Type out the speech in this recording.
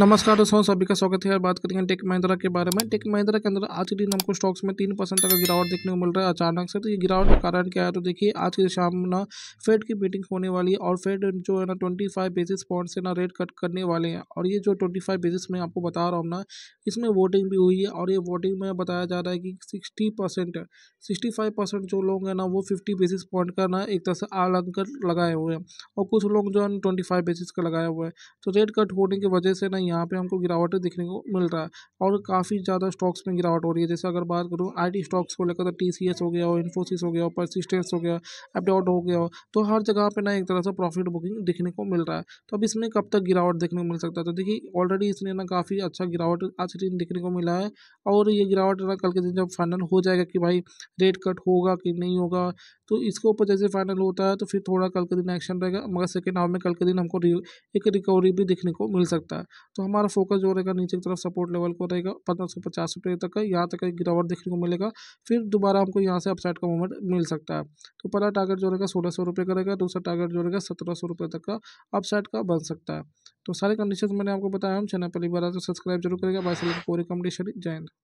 नमस्कार दोस्तों सभी का स्वागत है और बात करेंगे टेक महिंद्रा के बारे में टेक महिंद्रा के अंदर आज के दिन हमको स्टॉक्स में तीन परसेंट तक गिरावट देखने को मिल रहा है अचानक से तो ये गिरावट का कारण क्या है तो देखिए आज की शाम ना फेड की मीटिंग होने वाली है और फेड जो है ना ट्वेंटी फाइव बेसिस पॉइंट से ना रेट कट करने वाले हैं और ये जो ट्वेंटी फाइव बेसिस में आपको बता रहा हूँ ना इसमें वोटिंग भी हुई है और ये वोटिंग में बताया जा रहा है कि sixty percent sixty five percent जो लोग हैं ना वो फिफ्टी बेसिस पॉइंट का ना एक तरह से आलंकन लगाए हुए हैं और कुछ लोग जो है ट्वेंटी फाइव बेसिस का लगाए हुए हैं तो रेट कट होने की वजह से ना यहाँ पे हमको गिरावट देखने को मिल रहा है और काफ़ी ज़्यादा स्टॉक्स में गिरावट हो रही है जैसे अगर बात करूँ आईटी स्टॉक्स को लेकर तो टीसीएस हो गया हो इन्फोसिस हो गया हो परसिस्टेंस हो गया अपडाउट हो गया हो तो हर जगह पर ना एक तरह से प्रॉफिट बुकिंग देखने को मिल रहा है तो अब इसमें कब तक गिरावट देखने को मिल सकता है तो देखिए ऑलरेडी इसने ना काफ़ी अच्छा गिरावट आज के दिन देखने को मिला है और ये गिरावट ना कल के दिन जब फाइनल हो जाएगा कि भाई रेट कट होगा कि नहीं होगा तो इसके ऊपर जैसे फाइनल होता है तो फिर थोड़ा कल के दिन एक्शन रहेगा मगर सेकेंड हाफ में कल के दिन हमको एक रिकवरी भी देखने को मिल सकता है तो हमारा फोकस जो रहेगा नीचे की तरफ सपोर्ट लेवल को रहेगा पंद्रह सौ पचास रुपये तक का यहाँ तक एक गिरावट देखने को मिलेगा फिर दोबारा हमको यहाँ से अपसाइड का मूवमेंट मिल सकता है तो पहला टारगेट जो रहेगा सोलह सौ रुपये का रहेगा दूसरा टारगेट जो रहेगा सत्रह सौ रुपये तक का अपसाइड का बन सकता है तो सारे कंडीशन मैंने आपको बताया हम चैनल पहली बार तो सब्सक्राइब जरूर करेगा बाई सली पूरी कॉम्पिटिशन जय हिंद